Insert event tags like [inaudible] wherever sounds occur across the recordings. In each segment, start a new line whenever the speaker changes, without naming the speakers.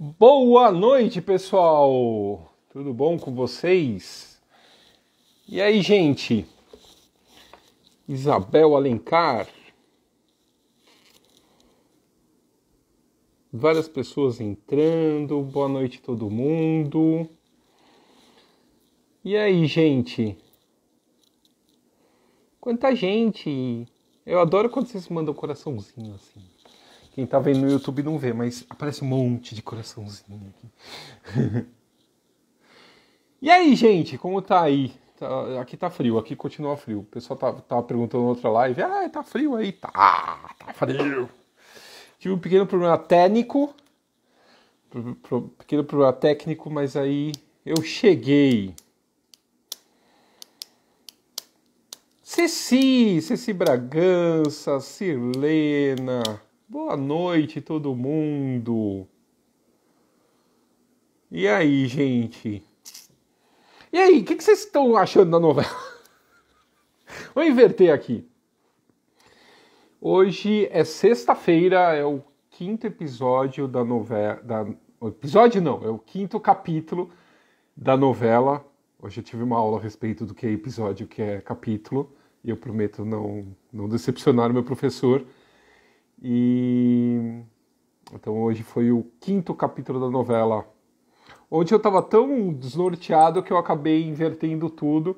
Boa noite, pessoal! Tudo bom com vocês? E aí, gente? Isabel Alencar. Várias pessoas entrando. Boa noite, todo mundo. E aí, gente? Quanta gente! Eu adoro quando vocês mandam coraçãozinho assim. Quem tá vendo no YouTube não vê, mas aparece um monte de coraçãozinho aqui. [laughs] e aí, gente, como tá aí? Tá, aqui tá frio, aqui continua frio. O pessoal tava tá, tá perguntando na outra live, ah, tá frio aí? Tá, tá frio. Tive um pequeno problema técnico, pro, pro, pequeno problema técnico, mas aí eu cheguei. Ceci, Ceci Bragança, Sirlena... Boa noite, todo mundo. E aí, gente? E aí, o que, que, vocês estão achando da novela? [laughs] Vou inverter aqui. Hoje é sexta-feira, é o quinto episódio da novela. Da... Episódio não, é o quinto capítulo da novela. Hoje eu tive uma aula a respeito do que é episódio, o que é capítulo, e eu prometo não, não decepcionar o meu professor. E então hoje foi o quinto capítulo da novela. Ontem eu estava tão desnorteado que eu acabei invertendo tudo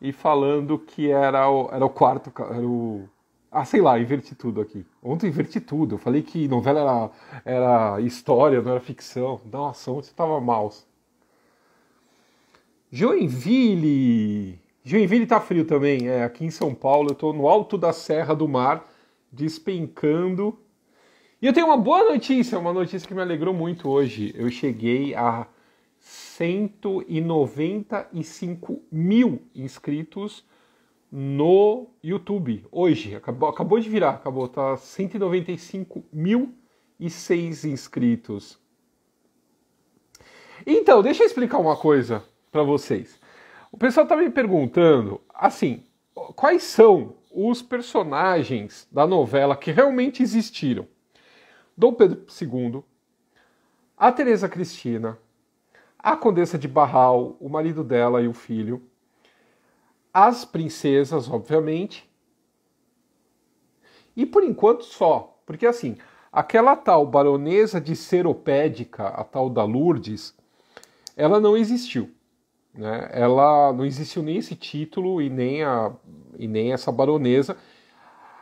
e falando que era o, era o quarto, era o ah, sei lá, inverti tudo aqui. Ontem inverti tudo. Eu falei que novela era, era história, não era ficção. Nossa, ontem eu tava mal. Joinville. Joinville tá frio também. É, aqui em São Paulo, eu tô no alto da Serra do Mar despencando. E eu tenho uma boa notícia, uma notícia que me alegrou muito hoje. Eu cheguei a 195 mil inscritos no YouTube hoje. Acabou, acabou de virar, acabou, tá 195 mil e seis inscritos. Então, deixa eu explicar uma coisa para vocês. O pessoal tá me perguntando, assim, quais são os personagens da novela que realmente existiram. Dom Pedro II, a Teresa Cristina, a Condessa de Barral, o marido dela e o filho, as princesas, obviamente, e por enquanto só, porque assim, aquela tal baronesa de seropédica, a tal da Lourdes, ela não existiu. Né? Ela não existiu nem esse título e nem, a, e nem essa baronesa.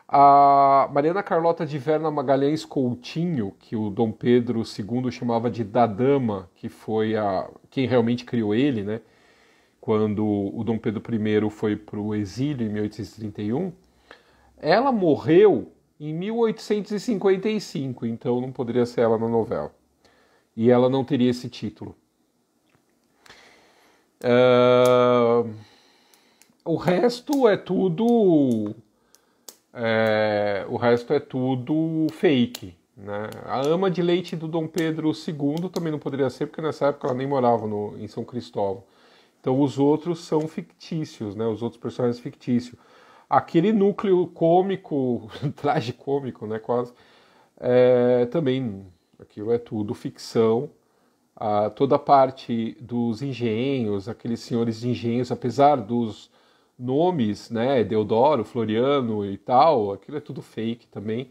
A Mariana Carlota de Verna Magalhães Coutinho, que o Dom Pedro II chamava de da Dama, que foi a quem realmente criou ele, né? Quando o Dom Pedro I foi para o exílio em 1831, ela morreu em 1855, então não poderia ser ela na novela. E ela não teria esse título. Uh, o resto é tudo. É, o resto é tudo fake. Né? A ama de leite do Dom Pedro II também não poderia ser, porque nessa época ela nem morava no, em São Cristóvão. Então os outros são fictícios, né? os outros personagens fictícios. Aquele núcleo cômico, [laughs] tragicômico, né? quase, é, também aquilo é tudo ficção toda a parte dos engenhos, aqueles senhores de engenhos, apesar dos nomes, né, Deodoro, Floriano e tal, aquilo é tudo fake também,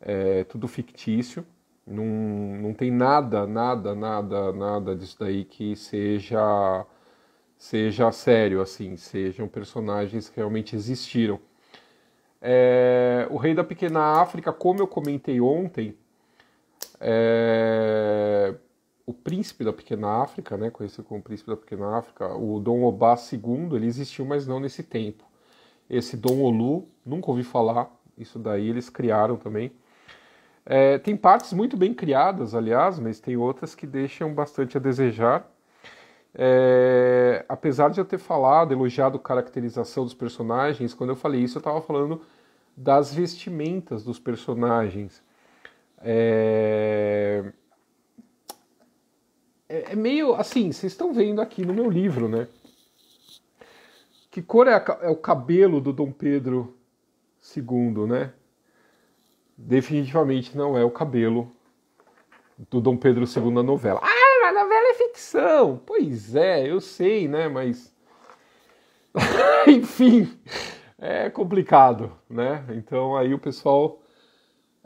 é tudo fictício, não, não tem nada, nada, nada, nada disso daí que seja seja sério, assim, sejam personagens que realmente existiram. É, o Rei da Pequena África, como eu comentei ontem, é, o príncipe da Pequena África, né, conhecido como príncipe da Pequena África, o Dom Obá II, ele existiu, mas não nesse tempo. Esse Dom Olu, nunca ouvi falar, isso daí eles criaram também. É, tem partes muito bem criadas, aliás, mas tem outras que deixam bastante a desejar. É, apesar de eu ter falado, elogiado a caracterização dos personagens, quando eu falei isso, eu estava falando das vestimentas dos personagens. É é, é meio assim, vocês estão vendo aqui no meu livro, né? Que cor é, a, é o cabelo do Dom Pedro II, né? Definitivamente não é o cabelo do Dom Pedro II na novela. Ah, mas a novela é ficção! Pois é, eu sei, né? Mas. [laughs] Enfim, é complicado, né? Então aí o pessoal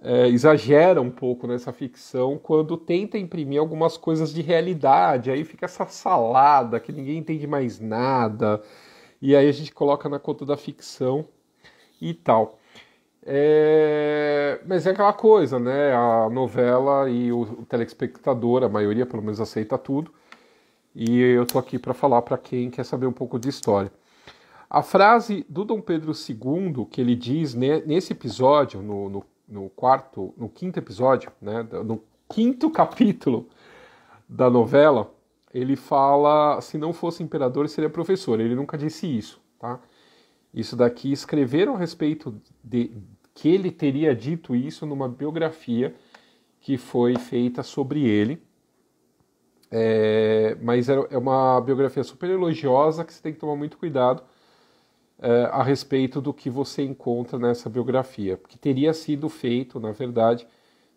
é, exagera um pouco nessa ficção quando tenta imprimir algumas coisas de realidade. Aí fica essa salada que ninguém entende mais nada. E aí a gente coloca na conta da ficção e tal. É... Mas é aquela coisa, né? A novela e o, o telespectador, a maioria pelo menos aceita tudo. E eu tô aqui para falar para quem quer saber um pouco de história. A frase do Dom Pedro II que ele diz né, nesse episódio, no, no no quarto, no quinto episódio, né, no quinto [laughs] capítulo da novela, ele fala: se não fosse imperador, seria professor. Ele nunca disse isso, tá? Isso daqui escreveram a respeito de que ele teria dito isso numa biografia que foi feita sobre ele. É, mas é, é uma biografia super elogiosa que você tem que tomar muito cuidado, uh, a respeito do que você encontra nessa biografia, que teria sido feito, na verdade,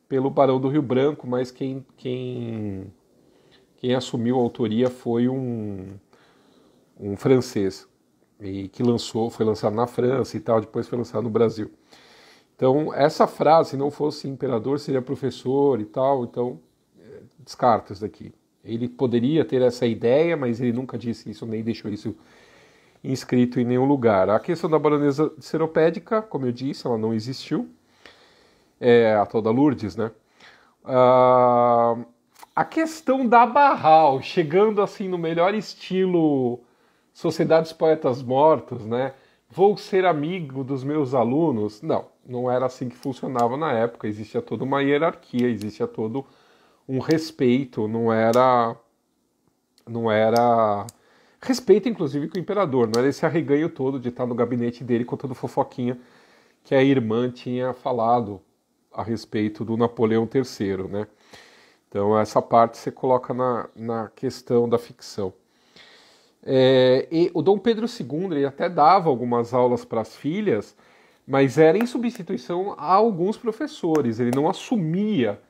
pelo Barão do Rio Branco, mas quem, quem, quem assumiu a autoria foi um, um francês, e que lançou, foi lançado na França e tal, depois foi lançado no Brasil. Então, essa frase, se não fosse imperador, seria professor e tal, então descarta isso daqui. Ele poderia ter essa ideia, mas ele nunca disse isso, nem deixou isso inscrito em nenhum lugar. A questão da baronesa seropédica, como eu disse, ela não existiu. É a tal da Lourdes, né? Ah, a questão da Barral, chegando assim no melhor estilo Sociedades Poetas Mortos, né? Vou ser amigo dos meus alunos. Não, não era assim que funcionava na época. Existia toda uma hierarquia, existia todo um respeito, não era não era Respeita, inclusive, com o imperador, não era esse arreganho todo de estar no gabinete dele contando fofoquinha que a irmã tinha falado a respeito do Napoleão III, né? Então, essa parte você coloca na, na questão da ficção. É, e o Dom Pedro II ele até dava algumas aulas para as filhas, mas era em substituição a alguns professores. Ele não assumia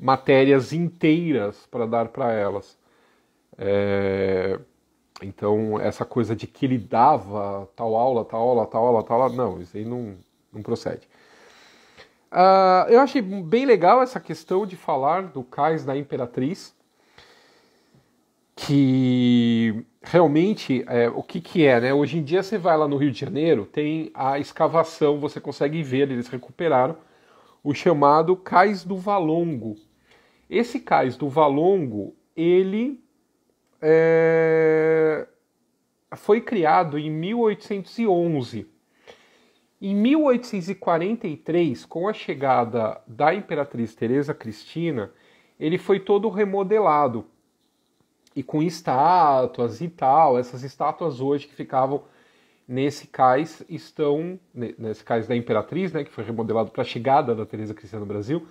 matérias inteiras para dar para elas. É, então, essa coisa de que ele dava tal aula, tal aula, tal aula, tal aula, não, isso aí não, não procede. Uh, eu achei bem legal essa questão de falar do cais da Imperatriz, que realmente, é, o que, que é, né? Hoje em dia você vai lá no Rio de Janeiro, tem a escavação, você consegue ver, eles recuperaram, o chamado Cais do Valongo. Esse Cais do Valongo, ele é, foi criado em 1811. Em 1843, com a chegada da Imperatriz Teresa Cristina, ele foi todo remodelado e com estátuas e tal. Essas estátuas hoje que ficavam nesse cais estão nesse cais da Imperatriz, né, que foi remodelado para a chegada da Teresa Cristina no Brasil,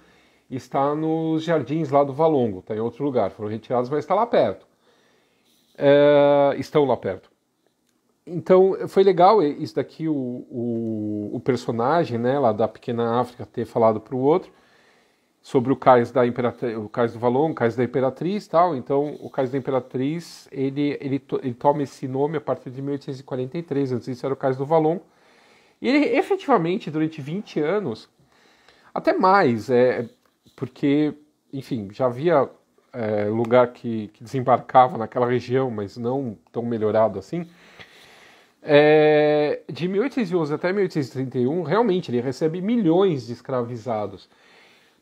está nos jardins lá do Valongo, está em outro lugar, foram retirados, mas está lá perto é, estão lá perto. Então foi legal isso daqui, o, o, o personagem né, lá da Pequena África ter falado para o outro sobre o cais da imperatriz, o cais do Valon, o cais da imperatriz, tal. Então, o cais da imperatriz, ele ele, to, ele toma esse nome a partir de 1843, antes isso era o cais do Valon. E ele efetivamente durante 20 anos, até mais, é porque, enfim, já havia é, lugar que, que, desembarcava naquela região, mas não tão melhorado assim. É, de 1811 até 1831, realmente ele recebe milhões de escravizados.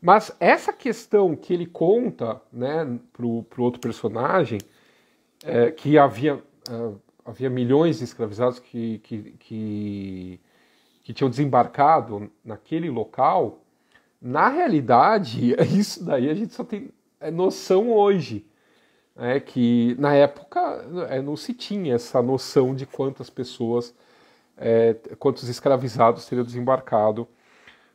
Mas essa questão que ele conta né, para o outro personagem, é, que havia, ah, havia milhões de escravizados que, que, que, que tinham desembarcado naquele local, na realidade, [laughs] isso daí a gente só tem é noção hoje. É que na época é, não se tinha essa noção de quantas pessoas, é, quantos escravizados teriam desembarcado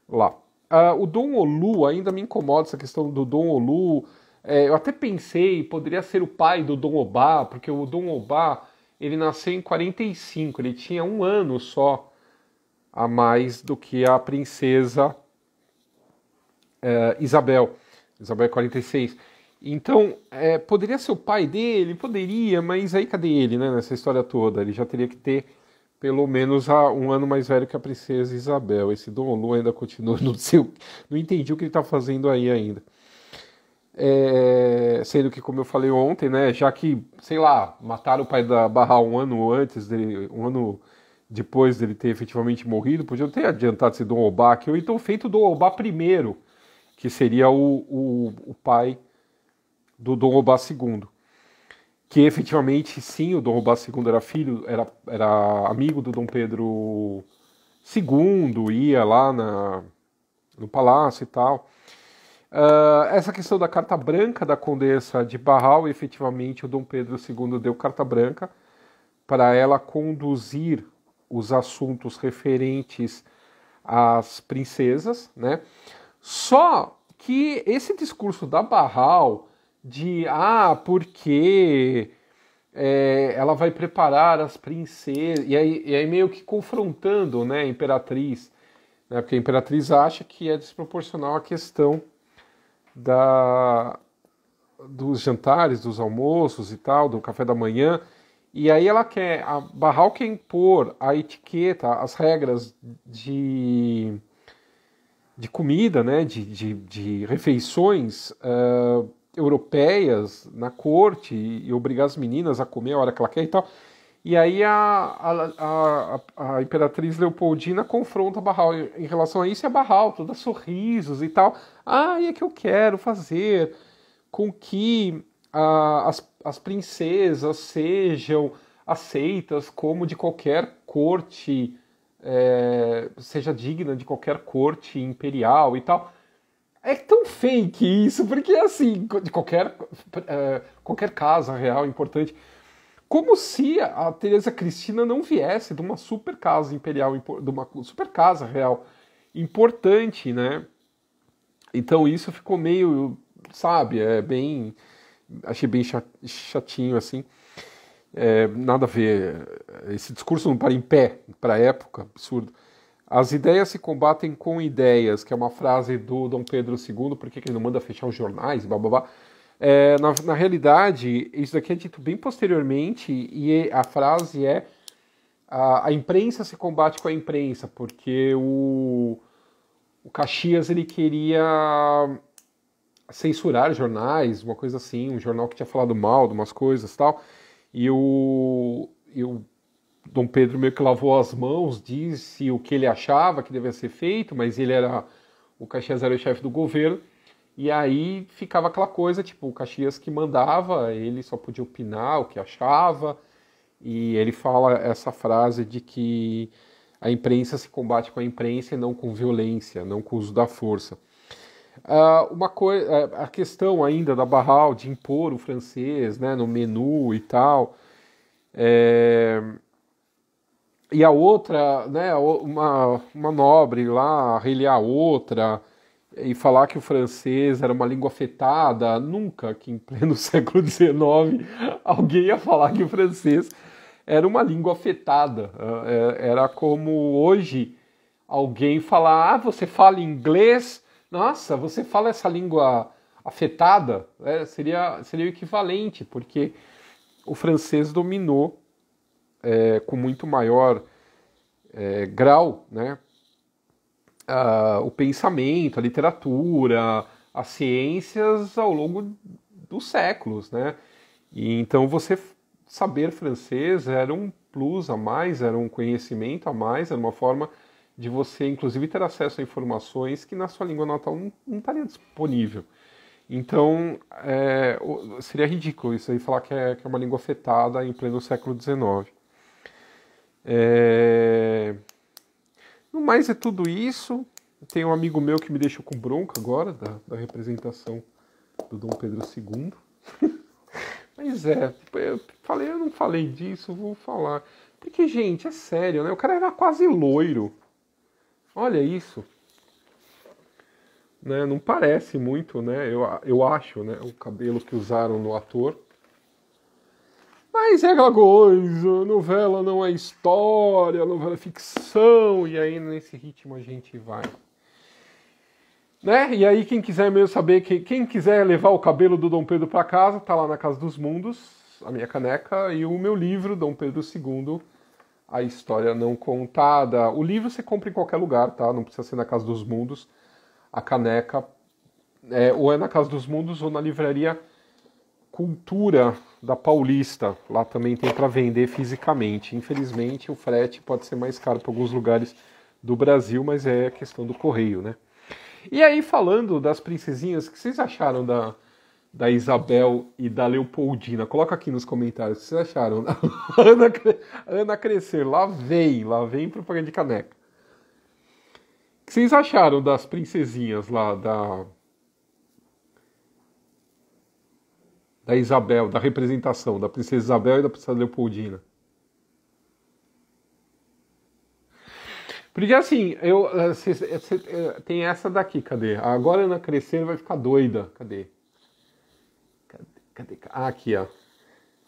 lá. Ah, o Dom Olu ainda me incomoda essa questão do Dom Olu. É, eu até pensei, poderia ser o pai do Dom Obá, porque o Dom Obá ele nasceu em 45, ele tinha um ano só a mais do que a princesa é, Isabel. Isabel é 46. Então, é, poderia ser o pai dele? Poderia, mas aí cadê ele, né? Nessa história toda. Ele já teria que ter pelo menos a, um ano mais velho que a princesa Isabel. Esse Dom Lu ainda continua, [laughs] não, sei, não entendi o que ele está fazendo aí ainda. É, sendo que, como eu falei ontem, né, já que, sei lá, mataram o pai da Barra um ano antes dele, um ano depois dele ter efetivamente morrido, eu ter adiantado esse Dom Obá que eu então feito o Dom Obá primeiro, que seria o, o, o pai do Dom Obá II. Que efetivamente, sim, o Dom Obá II era filho, era, era amigo do Dom Pedro II, ia lá na, no palácio e tal. Uh, essa questão da carta branca da Condessa de Barral, efetivamente, o Dom Pedro II deu carta branca para ela conduzir os assuntos referentes às princesas, né? Só que esse discurso da Barral de ah, porque é, ela vai preparar as princesas, e aí, e aí meio que confrontando né, a Imperatriz, né, porque a Imperatriz acha que é desproporcional a questão da, dos jantares, dos almoços e tal, do café da manhã, e aí ela quer, a Barral quer impor a etiqueta, as regras de de comida, né, de, de, de refeições uh, europeias na corte e, e, obrigar as meninas a comer a hora que ela quer e tal. E aí a, a, a, a imperatriz Leopoldina confronta a Barral em, relação a isso e a Barral toda sorrisos e tal. Ah, e é que eu quero fazer com que uh, as, as princesas sejam aceitas como de qualquer corte é, seja digna de qualquer corte imperial e tal. É tão fake isso, porque assim, de qualquer, é, qualquer casa real importante. Como se a Teresa Cristina não viesse de uma super casa imperial, de uma super casa real importante, né? Então isso ficou meio, sabe, é bem. Achei bem chatinho assim. É, nada a ver. Esse discurso não para em pé para a época, absurdo. As ideias se combatem com ideias, que é uma frase do Dom Pedro II, por que ele não manda fechar os jornais, blá blá blá. É, na, na, realidade, isso daqui é dito bem posteriormente, e é, a frase é a, a imprensa se combate com a imprensa, porque o, o Caxias ele queria censurar jornais, uma coisa assim, um jornal que tinha falado mal de umas coisas tal. E o, e o Dom Pedro meio que lavou as mãos, disse o que ele achava que devia ser feito, mas ele era o Caxias era o chefe do governo. E aí ficava aquela coisa, tipo, o Caxias que mandava, ele só podia opinar o que achava. E ele fala essa frase de que a imprensa se combate com a imprensa e não com violência, não com o uso da força. Uh, uma coisa, ah, a questão ainda da Barral de impor o francês, né, no menu e tal. É... E a outra, né, uma, uma nobre lá relhar a outra e falar que o francês era uma língua afetada, nunca que em pleno [laughs] século XIX alguém ia falar que o francês era uma língua afetada. Ah, é, era como hoje alguém falar, ah, você fala inglês, nossa, você fala essa língua afetada, é, seria, seria o equivalente, porque o francês dominou é, com muito maior é, grau né, ah, o pensamento, a literatura, as ciências ao longo dos séculos. Né? E, então você saber francês era um plus a mais, era um conhecimento a mais, era uma forma de você, inclusive, ter acesso a informações que na sua língua natal não, não estaria disponível. Então, é, seria ridículo isso aí falar que é, que é uma língua afetada em pleno século XIX. É... No mais é tudo isso. Tem um amigo meu que me deixou com bronca agora, da, da representação do Dom Pedro II. [laughs] Mas é, eu falei, eu não falei disso, vou falar. Porque, gente, é sério, né? O cara era quase loiro. Olha isso. Né? Não parece muito, né? Eu, eu acho, né? O cabelo que usaram no ator. Mas é aquela coisa, novela não é história, novela é ficção, e aí nesse ritmo a gente vai. Né? E aí quem quiser mesmo saber, que, quem quiser levar o cabelo do Dom Pedro para casa, tá lá na Casa dos Mundos, a minha caneca e o meu livro, Dom Pedro II, a história não contada. O livro você compra em qualquer lugar, tá? Não precisa ser na Casa dos Mundos. A caneca é, ou é na Casa dos Mundos ou na livraria Cultura da Paulista. Lá também tem para vender fisicamente. Infelizmente, o frete pode ser mais caro para alguns lugares do Brasil, mas é questão do correio, né? E aí, falando das princesinhas, o que vocês acharam da, da Isabel e da Leopoldina. Coloca aqui nos comentários o que vocês acharam. [laughs] Ana, Ana Crescer, lá vem, lá vem propaganda de caneca. O que vocês acharam das princesinhas lá da. Da Isabel, da representação da princesa Isabel e da princesa Leopoldina? Porque assim, eu, eh, eh, eh, tem essa daqui, cadê? Agora Ana Crescer vai ficar doida, cadê? Cadê? Ah, aqui, ó.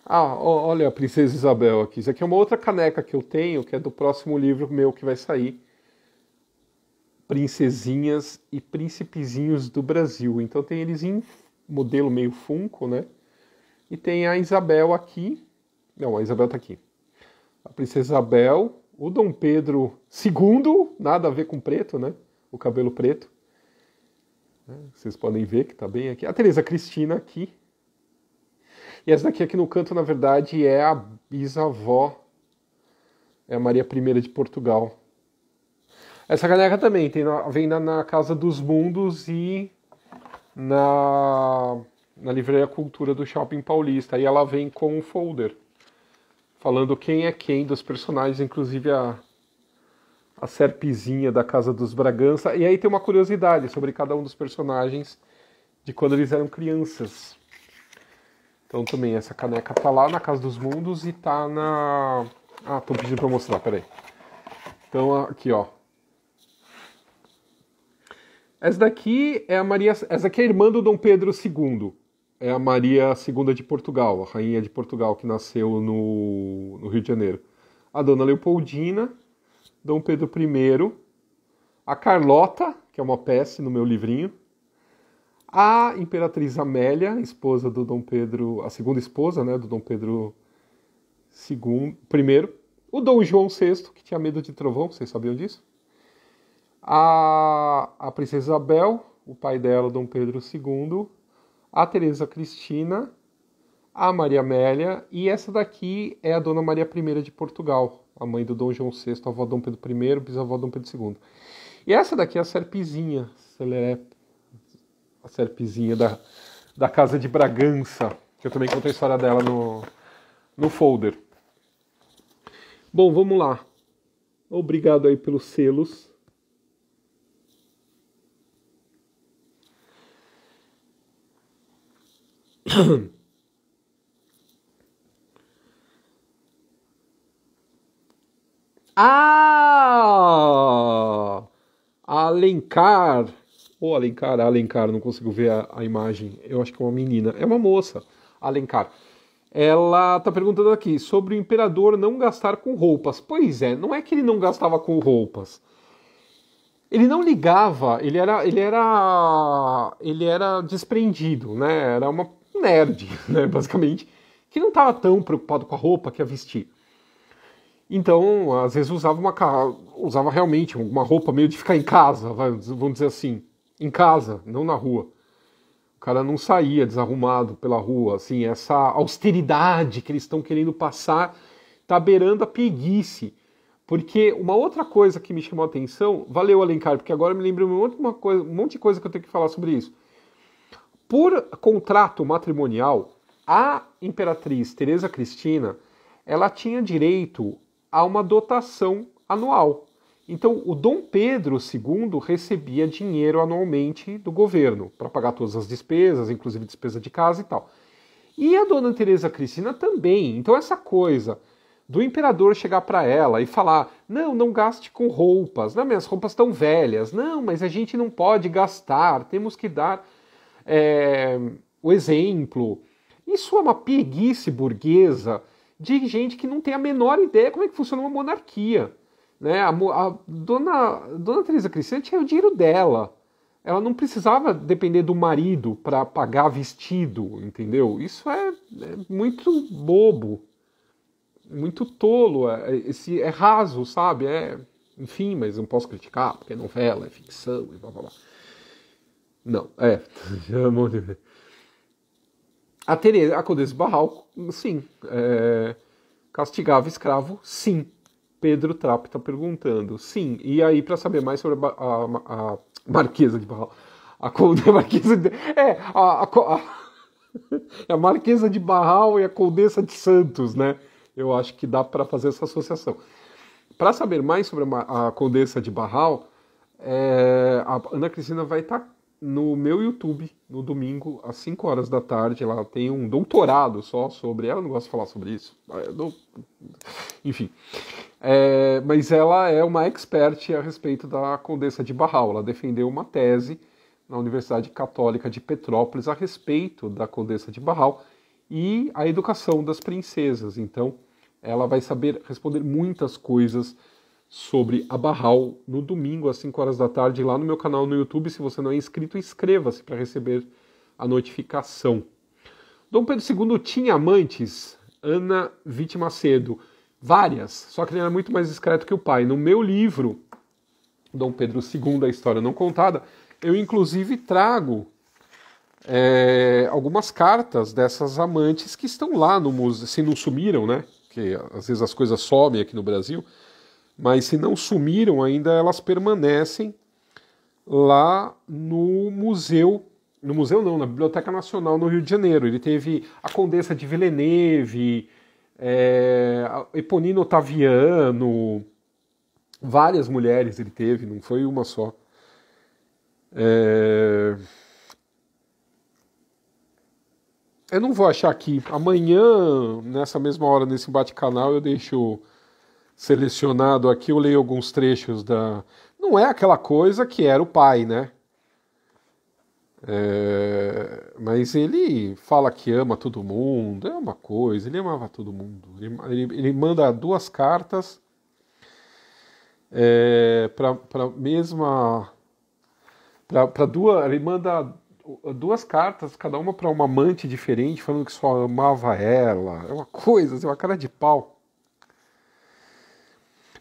Ah, olha a Princesa Isabel aqui. Isso aqui é uma outra caneca que eu tenho, que é do próximo livro meu que vai sair. Princesinhas e Príncipezinhos do Brasil. Então tem eles em modelo meio funko, né? E tem a Isabel aqui. Não, a Isabel tá aqui. A Princesa Isabel, o Dom Pedro II, nada a ver com preto, né? O cabelo preto. Vocês podem ver que tá bem aqui. A Teresa Cristina aqui. E essa daqui aqui é no canto, na verdade, é a bisavó, é a Maria I de Portugal. Essa caneca também tem na, vem na, na Casa dos Mundos e na, na Livraria Cultura do Shopping Paulista. E ela vem com um folder, falando quem é quem dos personagens, inclusive a, a serpezinha da Casa dos Bragança. E aí tem uma curiosidade sobre cada um dos personagens de quando eles eram crianças. Então também essa caneca tá lá na Casa dos Mundos e tá na. Ah, tô pedindo para mostrar, peraí. Então aqui, ó. Essa daqui é a Maria. Essa aqui é a irmã do Dom Pedro II. É a Maria II de Portugal, a rainha de Portugal que nasceu no, no Rio de Janeiro. A Dona Leopoldina, Dom Pedro I, a Carlota, que é uma peça no meu livrinho, a imperatriz Amélia, esposa do Dom Pedro, a segunda esposa, né, do Dom Pedro II, primeiro, o Dom João VI, que tinha medo de trovão, vocês sabiam disso? A, a princesa Isabel, o pai dela, Dom Pedro II, a Teresa Cristina, a Maria Amélia e essa daqui é a Dona Maria I de Portugal, a mãe do Dom João VI, avó Dom Pedro I, bisavó Dom Pedro II. E essa daqui é a Serpizinha, Celerepe. Serpizinha da, da Casa de Bragança, que eu também contei a história dela no, no folder. Bom, vamos lá. Obrigado aí pelos selos. [coughs] Ah! Alencar o Alencar, Alencar, não consigo ver a, a imagem, eu acho que é uma menina, é uma moça, Alencar. Ela está perguntando aqui sobre o imperador não gastar com roupas. Pois é, não é que ele não gastava com roupas. Ele não ligava, ele era, ele era, ele era desprendido, né? Era uma nerd, [laughs] né, basicamente, que não estava tão preocupado com a roupa que ia vestir. Então, às vezes usava uma usava realmente uma roupa meio de ficar em casa, vamos dizer assim em casa, não na rua. O cara não saía desarrumado pela rua, assim, essa austeridade que eles estão querendo passar tá beirando a preguiça. Porque uma outra coisa que me chamou a atenção, valeu Alencar, porque agora me lembro um monte, uma coisa, um monte de coisa que eu tenho que falar sobre isso. Por contrato matrimonial, a imperatriz Teresa Cristina, ela tinha direito a uma dotação anual. Então, o Dom Pedro II recebia dinheiro anualmente do governo para pagar todas as despesas, inclusive despesa de casa e tal. E a Dona Teresa Cristina também. Então, essa coisa do imperador chegar para ela e falar: "Não, não gaste com roupas. Não, né, minhas roupas estão velhas. Não, mas a gente não pode gastar. Temos que dar é, o exemplo." Isso é uma preguiça burguesa de gente que não tem a menor ideia como é que funciona uma monarquia. Né? A, a dona, dona Teresa Cristina é o dinheiro dela. Ela não precisava depender do marido para pagar vestido, entendeu? Isso é, é muito bobo, muito tolo, é, é, esse, é raso, sabe? É, enfim, mas não posso criticar, porque é novela, é ficção e blá blá blá. Não, é. [laughs] a Tereza, a Condessa Barral, sim. É, castigava escravo, sim. Pedro Trapp está perguntando. Sim, e aí para saber mais sobre a, a, a Marquesa de Barral. A Condessa [laughs] Marquesa de... É, a, a, [laughs] é a, Marquesa de Barral e a Condessa de Santos, né? Eu acho que dá para fazer essa associação. Para saber mais sobre a, Condessa de Barral, é, a Ana Cristina vai estar tá no meu YouTube no domingo, às 5 horas da tarde. Ela tem um doutorado só sobre. Ela não gosta de falar sobre isso. Não... Enfim. É, mas ela é uma expert a respeito da Condessa de Barral. Ela defendeu uma tese na Universidade Católica de Petrópolis a respeito da Condessa de Barral e a educação das princesas. Então, ela vai saber responder muitas coisas sobre a Barral no domingo às 5 horas da tarde lá no meu canal no YouTube. Se você não é inscrito, inscreva-se para receber a notificação. Dom Pedro II tinha amantes? Ana Vite Macedo. Várias, só que ele era muito mais discreto que o pai. No meu livro, Dom Pedro II, A História Não Contada, eu inclusive trago é, algumas cartas dessas amantes que estão lá no museu, se não sumiram, né? Que às vezes as coisas somem aqui no Brasil, mas se não sumiram ainda, elas permanecem lá no museu, no museu não, na Biblioteca Nacional no Rio de Janeiro. Ele teve a Condessa de Villeneuve, é, Eponina Otaviano, várias mulheres ele teve, não foi uma só. É... Eu não vou achar aqui. Amanhã, nessa mesma hora, nesse bate-canal, eu deixo selecionado aqui, eu leio alguns trechos da. Não é aquela coisa que era o pai, né? É, mas ele fala que ama todo mundo, é uma coisa, ele amava todo mundo. Ele, ele, ele manda duas cartas é, para a mesma. Para duas. Ele manda duas cartas, cada uma para uma amante diferente, falando que só amava ela. É uma coisa, é uma cara de pau.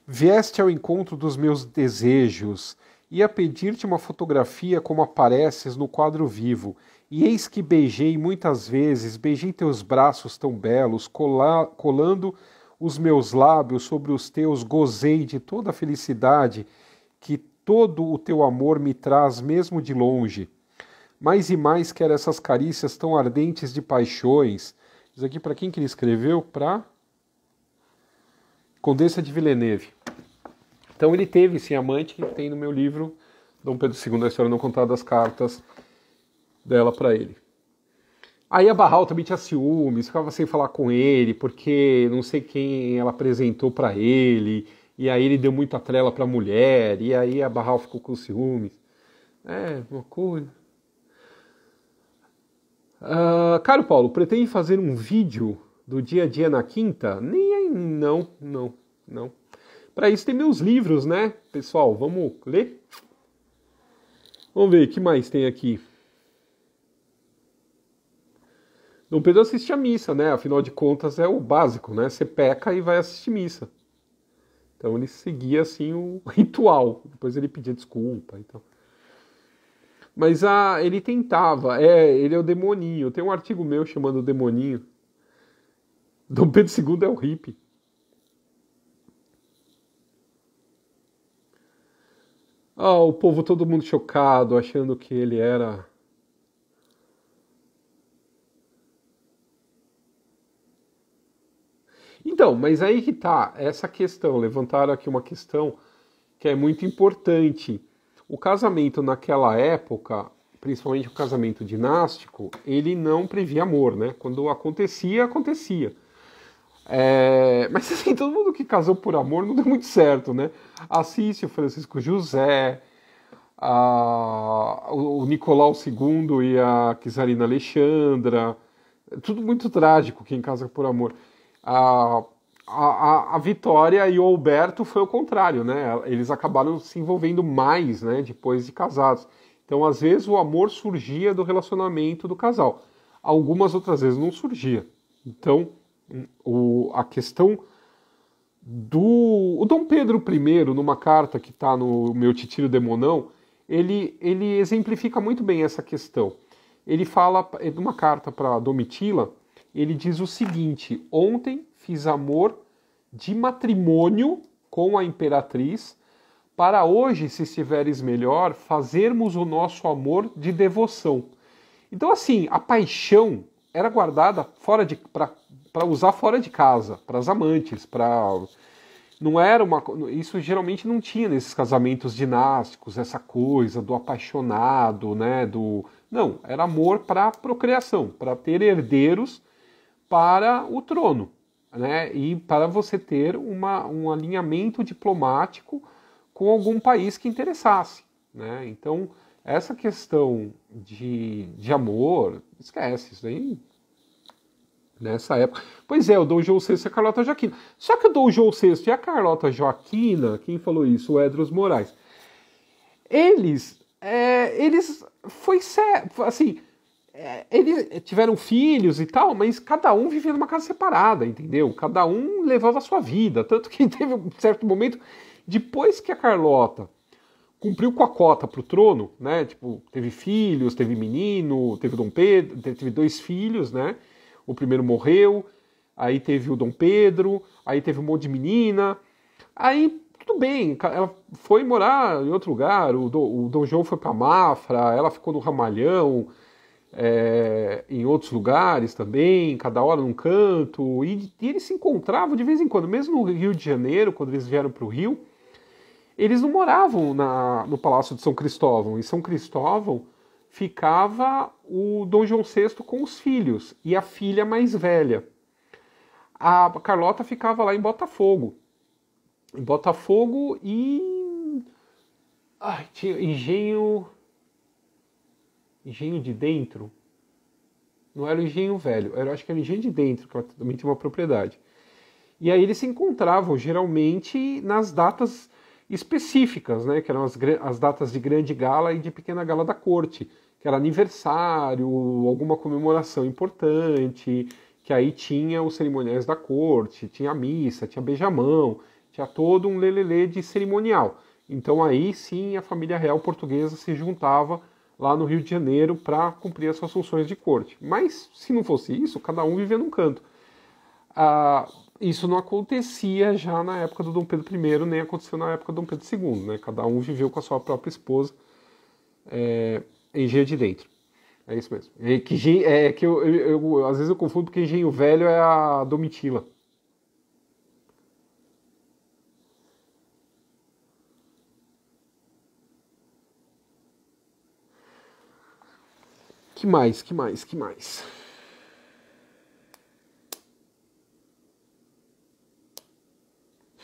Vieste ao encontro dos meus desejos Ia pedir-te uma fotografia como apareces no quadro vivo, e eis que beijei muitas vezes, beijei teus braços tão belos, colando os meus lábios sobre os teus, gozei de toda a felicidade que todo o teu amor me traz, mesmo de longe. Mais e mais quero essas carícias tão ardentes de paixões. Diz aqui para quem que ele escreveu? Para Condessa de Villeneuve. Então ele teve sim amante que tem no meu livro Dom Pedro II, a história não contada das cartas dela para ele. Aí a Barral também tinha ciúmes, ficava sem falar com ele, porque não sei quem ela apresentou para ele, e aí ele deu muita trela para a mulher, e aí a Barral ficou com ciúmes. É, uma coisa. Uh, Caro Paulo, pretende fazer um vídeo do dia a dia na quinta? Nem não, não, não. Para isso tem meus livros, né? Pessoal, vamos ler? Vamos ver o que mais tem aqui. Dom Pedro assiste a missa, né? Afinal de contas é o básico, né? Você peca e vai assistir missa. Então ele seguia assim o [laughs] ritual. Depois ele pedia desculpa então. Mas a, ah, ele tentava, é, ele é o demoninho. Tem um artigo meu chamando o demoninho. Dom Pedro II é o hippie. Ah, o povo todo mundo chocado, achando que ele era Então, mas aí que tá essa questão. Levantaram aqui uma questão que é muito importante. O casamento naquela época, principalmente o casamento dinástico, ele não previa amor, né? Quando acontecia, acontecia. É, mas [laughs] assim, todo mundo que casou por amor não deu muito certo, né? A Cício, Francisco José, a, o Nicolau II e a Kizarina Alexandra, é tudo muito trágico, quem casa por amor. A, a, a Vitória e o Alberto foi o contrário, né? Eles acabaram se envolvendo mais, né? Depois de casados. Então, às vezes, o amor surgia do relacionamento do casal. Algumas outras vezes não surgia. Então, o, a questão do. O Dom Pedro I, numa carta que está no meu Titírio Demonão, ele, ele exemplifica muito bem essa questão. Ele fala, numa carta para Domitila, ele diz o seguinte: Ontem fiz amor de matrimônio com a imperatriz, para hoje, se estiveres melhor, fazermos o nosso amor de devoção. Então, assim, a paixão era guardada fora de para usar fora de casa, para as amantes, para não era uma isso geralmente não tinha nesses casamentos dinásticos essa coisa do apaixonado, né, do não, era amor para procriação, para ter herdeiros para o trono, né, e para você ter uma, um alinhamento diplomático com algum país que interessasse, né? Então, essa questão de, de amor, esquece, isso aí nessa época. Pois é, o Dom João VI e a Carlota Joaquina. Só que o Dom João VI e a Carlota Joaquina, quem falou isso? O Edros Moraes. Eles, é, eles, foi assim, é, eles tiveram filhos e tal, mas cada um vivia numa casa separada, entendeu? Cada um levava a sua vida, tanto que [laughs] teve um certo momento, depois que a Carlota cumpriu com a cota pro trono, né? Tipo, teve filhos, teve menino, teve Dom Pedro, teve dois filhos, né? o primeiro morreu, aí teve o Dom Pedro, aí teve um monte de menina. Aí, tudo bem, ela foi morar em outro lugar, o, do, o Dom João foi para Mafra, ela ficou no Ramalhão, é, em outros lugares também, cada hora num canto, e, e eles se encontravam de vez em quando, mesmo no Rio de Janeiro, quando eles vieram para o Rio, eles não moravam na, no Palácio de São Cristóvão, e São Cristóvão ficava o Dom João VI com os filhos e a filha mais velha. A Carlota ficava lá em Botafogo. Em Botafogo e. Ai, tinha engenho. Engenho de dentro. Não era o engenho velho, era, acho que era o engenho de dentro, que ela também tinha uma propriedade. E aí eles se encontravam geralmente nas datas específicas, né, que eram as, as datas de grande gala e de pequena gala da corte, que era aniversário, alguma comemoração importante, que aí tinha os cerimoniais da corte, tinha missa, tinha beijamão, tinha todo um lelelê de cerimonial. Então aí sim a família real portuguesa se juntava lá no Rio de Janeiro para cumprir as suas funções de corte. Mas se não fosse isso, cada um vivia num canto. Ah, isso não acontecia já na época do Dom Pedro I, nem aconteceu na época do Dom Pedro II, né? Cada um viveu com a sua própria esposa é, eh, engenho de dentro. É isso mesmo. É que, é, que eu, eu, eu, às vezes eu confundo porque engenho velho é a domitila. Que mais, que mais, que mais?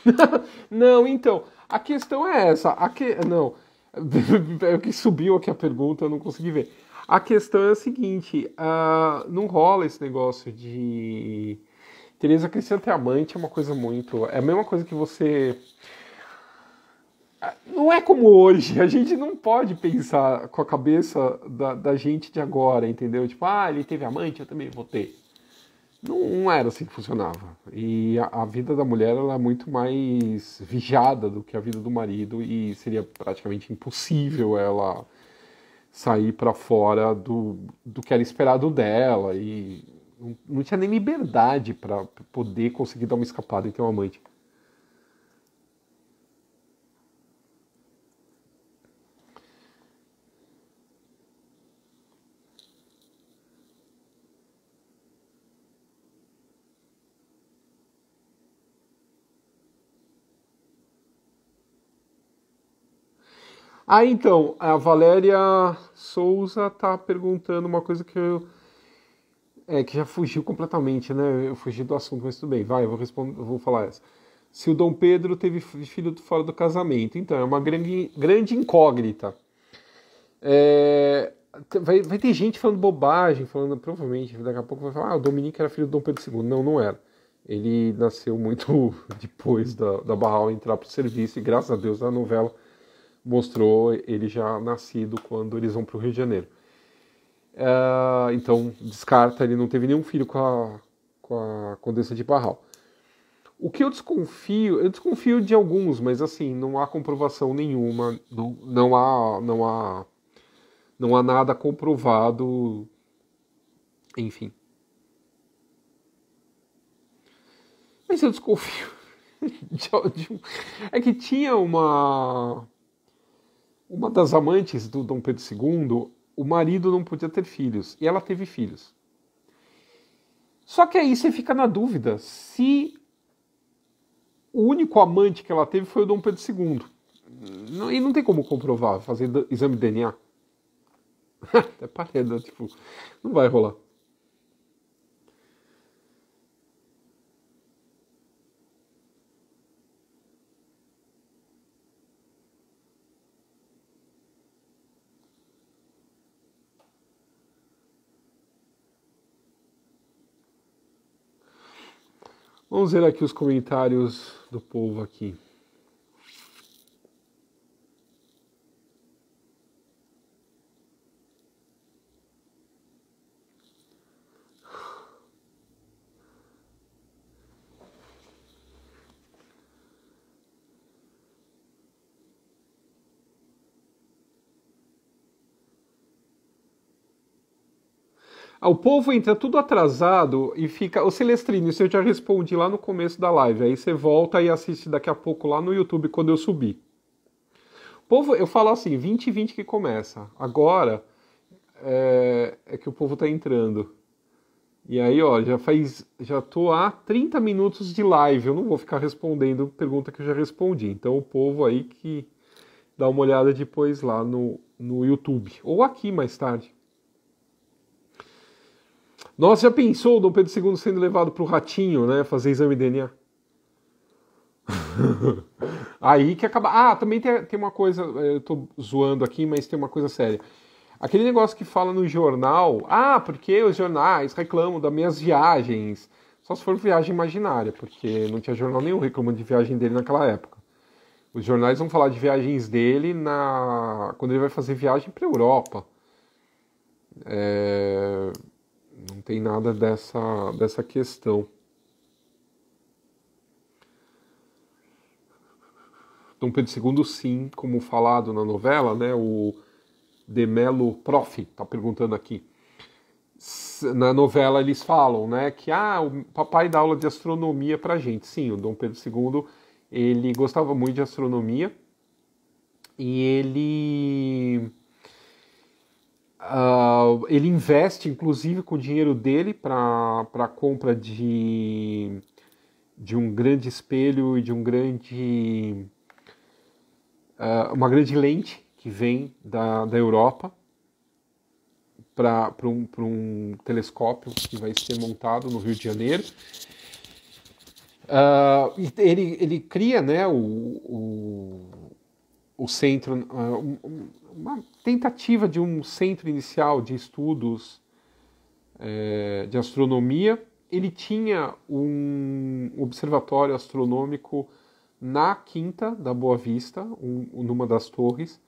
[laughs] não, então, a questão é essa. A que... Não, [laughs] é o que subiu aqui a pergunta, eu não consegui ver. A questão é a seguinte: uh, não rola esse negócio de. Teresa Cristiano ter amante é uma coisa muito. É a mesma coisa que você. Ah, não é como hoje, [laughs] a gente não pode pensar com a cabeça da, da gente de agora, entendeu? Tipo, ah, ele teve amante, eu também vou ter não, não era assim que funcionava. E a, a vida da mulher era é muito mais vigiada do que a vida do marido e seria praticamente impossível ela sair para fora do, do que era esperado dela e não, não tinha nem liberdade para poder conseguir dar uma escapada e ter um amante. Ah, então, a Valéria Souza tá perguntando uma coisa que eu. É, que já fugiu completamente, né? Eu fugi do assunto, mas tudo bem, vai, eu vou, responder, eu vou falar essa. Se o Dom Pedro teve filho fora do casamento. Então, é uma grande, grande incógnita. É, vai, vai ter gente falando bobagem, falando, provavelmente, daqui a pouco vai falar, ah, o Dominique era filho do Dom Pedro II. Não, não era ele nasceu muito [laughs] depois da, da Barral entrar para o serviço, e graças a Deus na novela mostrou ele já nascido quando eles vão para o Rio de Janeiro. Uh, então, descarta, ele não teve nenhum filho com a, com a Condessa de Barral. O que eu desconfio, eu desconfio de alguns, mas assim, não há comprovação nenhuma, não, não, há, não, há, não há nada comprovado, enfim. Mas eu desconfio. [laughs] De, de, é que tinha uma uma das amantes do Dom Pedro II, o marido não podia ter filhos e ela teve filhos. Só que aí você fica na dúvida se o único amante que ela teve foi o Dom Pedro II. E não tem como comprovar, fazer exame de DNA. [laughs] Até pareda, tipo, não vai rolar. vamos ver aqui os comentários do povo aqui. Ah, o povo entra tudo atrasado e fica. Ô Celestrino, isso eu já respondi lá no começo da live. Aí você volta e assiste daqui a pouco lá no YouTube quando eu subir. O povo, eu falo assim, 2020 que começa. Agora é, é que o povo tá entrando. E aí, ó, já faz. Já tô há 30 minutos de live. Eu não vou ficar respondendo pergunta que eu já respondi. Então o povo aí que dá uma olhada depois lá no, no YouTube. Ou aqui mais tarde. Nossa, já pensou o Dom Pedro II sendo levado para o ratinho, né? Fazer exame de DNA. [laughs] Aí que acaba. Ah, também tem, tem uma coisa. Eh, eu tô zoando aqui, mas tem uma coisa séria. Aquele negócio que fala no jornal. Ah, porque os jornais reclamam das minhas viagens. Só se for viagem imaginária, porque não tinha jornal nenhum reclamando de viagem dele naquela época. Os jornais vão falar de viagens dele na quando ele vai fazer viagem para Europa. É não tem nada dessa, dessa questão. Dom Pedro II, sim, como falado na novela, né, o Demelo Prof está perguntando aqui. Na novela eles falam né, que ah, o papai dá aula de astronomia para gente. Sim, o Dom Pedro II ele gostava muito de astronomia e ele Uh, ele investe, inclusive, com o dinheiro dele para a compra de, de um grande espelho e de um grande uh, uma grande lente que vem da, da Europa para um, um telescópio que vai ser montado no Rio de Janeiro. Uh, ele, ele cria né, o, o, o centro, uma, tentativa de um centro inicial de estudos é, de astronomia. Ele tinha um observatório astronômico na Quinta da Boa Vista, um, numa das torres.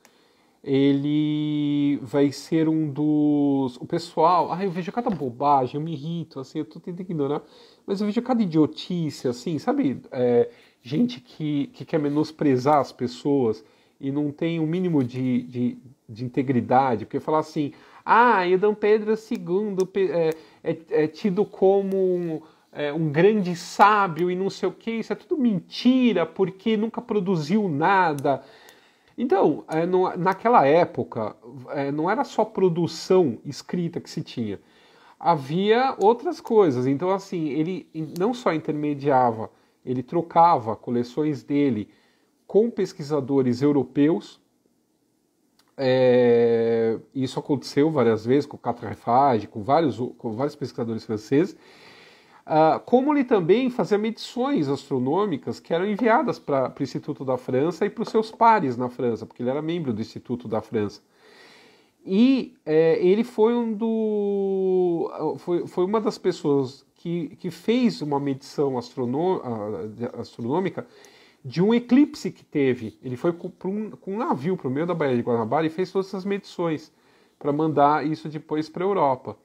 Ele vai ser um dos. O pessoal. Ah, eu vejo cada bobagem, eu me irrito, assim, eu tô tentando ignorar. Mas eu vejo cada idiotice, assim, sabe? É, gente que, que quer menosprezar as pessoas e não tem o um mínimo de, de, de integridade, porque falar assim, ah, e o Dom Pedro II é, é, é tido como um, é, um, grande sábio e não sei o que, isso é tudo mentira, porque nunca produziu nada. Então, é, naquela época, é, não era só produção escrita que se tinha, havia outras coisas. Então, assim, ele não só intermediava, ele trocava coleções dele com pesquisadores europeus é, isso aconteceu várias vezes com Catrafage, com vários, com vários pesquisadores franceses, ah, como ele também fazia medições astronômicas que eram enviadas para o Instituto da França e para os seus pares na França, porque ele era membro do Instituto da França. E é, ele foi um do. Foi, foi uma das pessoas que, que fez uma medição astronô, ah, astronômica de um eclipse que teve. Ele foi com um, com um navio para o meio da Baía de Guanabara e fez todas essas medições para mandar isso depois para a Europa.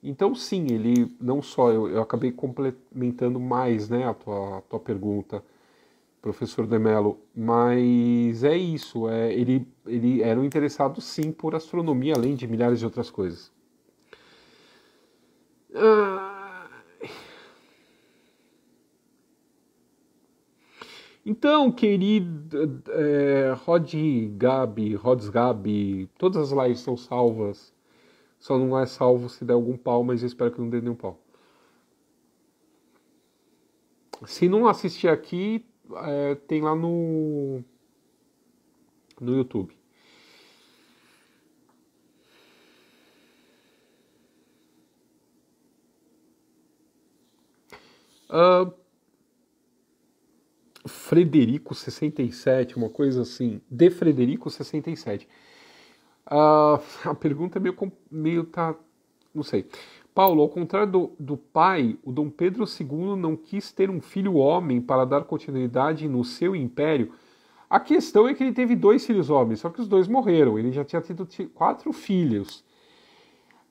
Então, sim, ele não só. Eu, eu acabei complementando mais né, a, tua, a tua pergunta, professor De Mello, mas é isso. É, ele, ele era um interessado, sim, por astronomia, além de milhares de outras coisas. Ah Então, querido é, Rod Gabi, Rods Gabi, todas as lives são salvas. Só não é salvo se der algum pau, mas eu espero que não dê nenhum pau. Se não assistir aqui, é, tem lá no, no YouTube. Uh, Frederico 67, uma coisa assim, de Frederico 67. Uh, ah, [laughs] a pergunta é meio, meio tá, não sei. Paulo, ao contrário do, do pai, o Dom Pedro II não quis ter um filho homem para dar continuidade no seu império. A questão é que ele teve dois filhos homens, só que os dois morreram. Ele já tinha tido quatro filhos.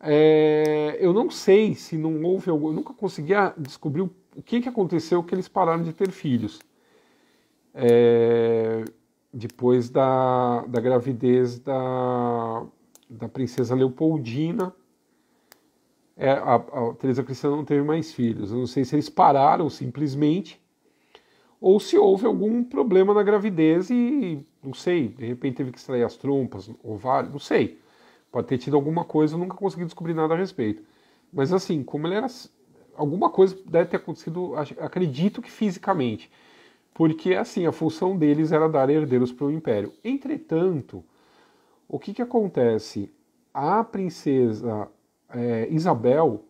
É, eu não sei se não houve algum. Eu nunca consegui descobrir o que, que aconteceu que eles pararam de ter filhos é, depois da, da gravidez da, da princesa Leopoldina. É, a, a Teresa Cristina não teve mais filhos. Eu não sei se eles pararam simplesmente ou se houve algum problema na gravidez e, não sei, de repente teve que extrair as trompas, ovário, não sei. Pode ter tido alguma coisa, eu nunca consegui descobrir nada a respeito. Mas assim, como ele era. Alguma coisa deve ter acontecido, acredito que fisicamente porque assim a função deles era dar herdeiros para o império. Entretanto, o que, que acontece? A princesa é, Isabel,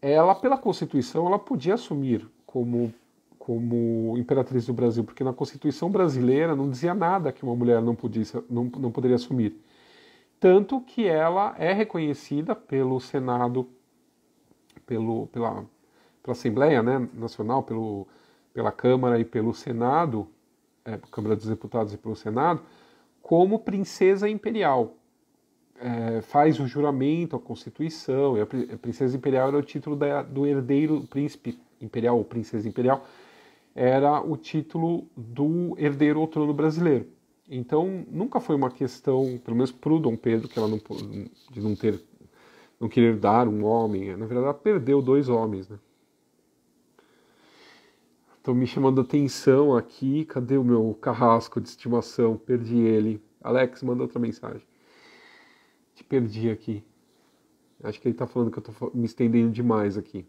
ela pela Constituição, ela podia assumir como como imperatriz do Brasil, porque na Constituição brasileira não dizia nada que uma mulher não pudesse não, não poderia assumir. Tanto que ela é reconhecida pelo Senado, pelo, pela, pela Assembleia né, Nacional, pelo, pela Câmara e pelo Senado, é, Câmara dos Deputados e pelo Senado, como princesa imperial. É, faz o juramento a Constituição, e a princesa imperial era o título da, do herdeiro, príncipe imperial ou princesa imperial, era o título do herdeiro ao trono brasileiro. Então, nunca foi uma questão, pelo menos para o Dom Pedro, que ela não, de não ter, não querer dar um homem. Na verdade, ela perdeu dois homens, né? Estão me chamando atenção aqui. Cadê o meu carrasco de estimação? Perdi ele. Alex, manda outra mensagem. Te perdi aqui. Acho que ele está falando que eu estou me estendendo demais aqui.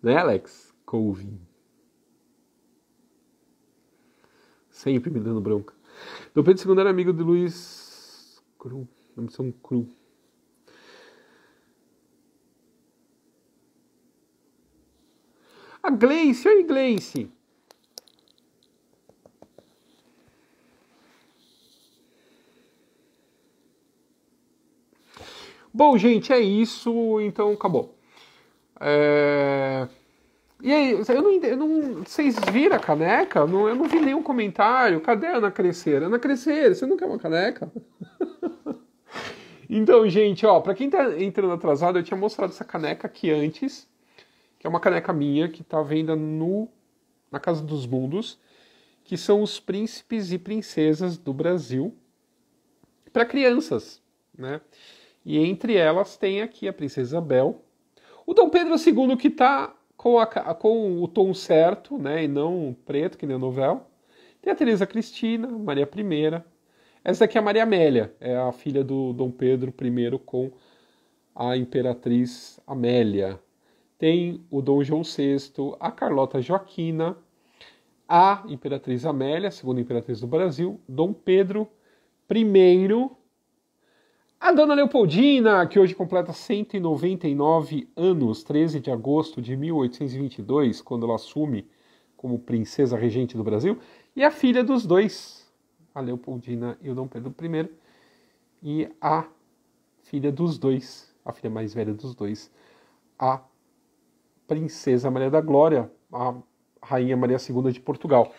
Né, Alex? Colvin. Sempre me dando bronca. Dom Pedro II era amigo de Luiz Cru. Não me são Cru. A Gleice, oi Gleice. Bom, gente, é isso. Então, acabou. É... E aí, eu não, eu não, vocês viram a caneca? Eu não, eu não vi nenhum comentário. Cadê a Ana Crescer? Ana Crescer, você não quer uma caneca? [laughs] então, gente, ó, pra quem tá entrando atrasado, eu tinha mostrado essa caneca aqui antes que é uma caneca minha que está à venda no, na Casa dos Mundos, que são os príncipes e princesas do Brasil para crianças, né? E entre elas tem aqui a Princesa Bel, o Dom Pedro II que está com, a, com o tom certo, né, e não preto, que nem a novela, tem a Teresa Cristina, Maria I, essa daqui é a Maria Amélia, é a filha do Dom Pedro I com a Imperatriz Amélia, tem o Dom João VI, a Carlota Joaquina, a Imperatriz Amélia, segunda Imperatriz do Brasil, Dom Pedro I, a Dona Leopoldina, que hoje completa 199 anos, 13 de agosto de 1822, quando ela assume como princesa regente do Brasil, e a filha dos dois, a Leopoldina e o Dom Pedro I, e a filha dos dois, a filha mais velha dos dois, a Princesa Maria da Glória, a Rainha Maria II de Portugal.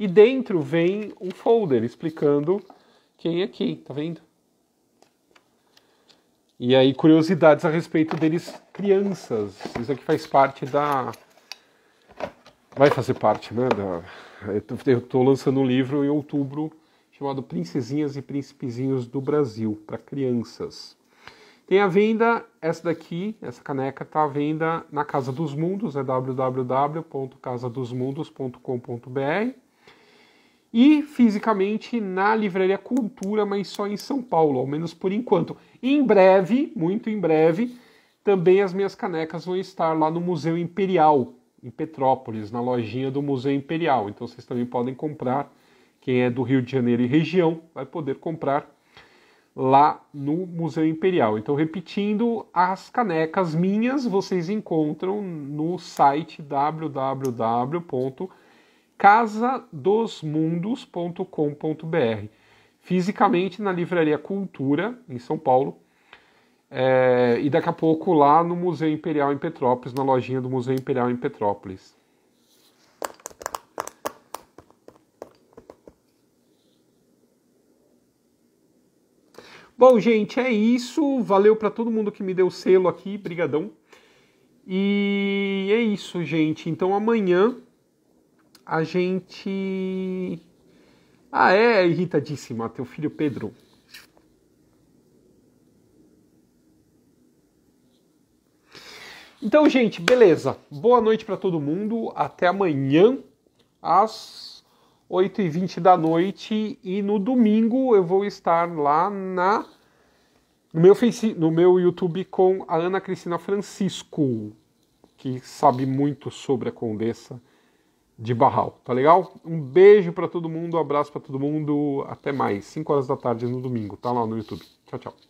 E dentro vem um folder explicando quem é quem, tá vendo? E aí, curiosidades a respeito deles crianças. Isso aqui faz parte da. Vai fazer parte, né? Da... Eu estou lançando um livro em outubro chamado Princesinhas e Príncipezinhos do Brasil, para crianças. Tem a venda, essa daqui, essa caneca está à venda na Casa dos Mundos, é www.casadosmundos.com.br e fisicamente na Livraria Cultura, mas só em São Paulo, ao menos por enquanto. Em breve, muito em breve, também as minhas canecas vão estar lá no Museu Imperial, em Petrópolis, na lojinha do Museu Imperial. Então vocês também podem comprar. Quem é do Rio de Janeiro e região vai poder comprar lá no Museu Imperial. Então, repetindo, as canecas minhas vocês encontram no site www.casadosmundos.com.br, fisicamente na Livraria Cultura, em São Paulo, é, e daqui a pouco lá no Museu Imperial em Petrópolis, na lojinha do Museu Imperial em Petrópolis. Bom, gente, é isso. Valeu para todo mundo que me deu selo aqui, brigadão. E é isso, gente. Então amanhã a gente Ah, é, é irritadíssima, teu filho Pedro. Então, gente, beleza. Boa noite para todo mundo. Até amanhã às 8h20 da noite. E no domingo eu vou estar lá na no meu, face, no meu YouTube com a Ana Cristina Francisco, que sabe muito sobre a Condessa de Barral, tá legal? Um beijo para todo mundo, um abraço para todo mundo, até mais, 5 horas da tarde no domingo, tá lá no YouTube. Tchau, tchau.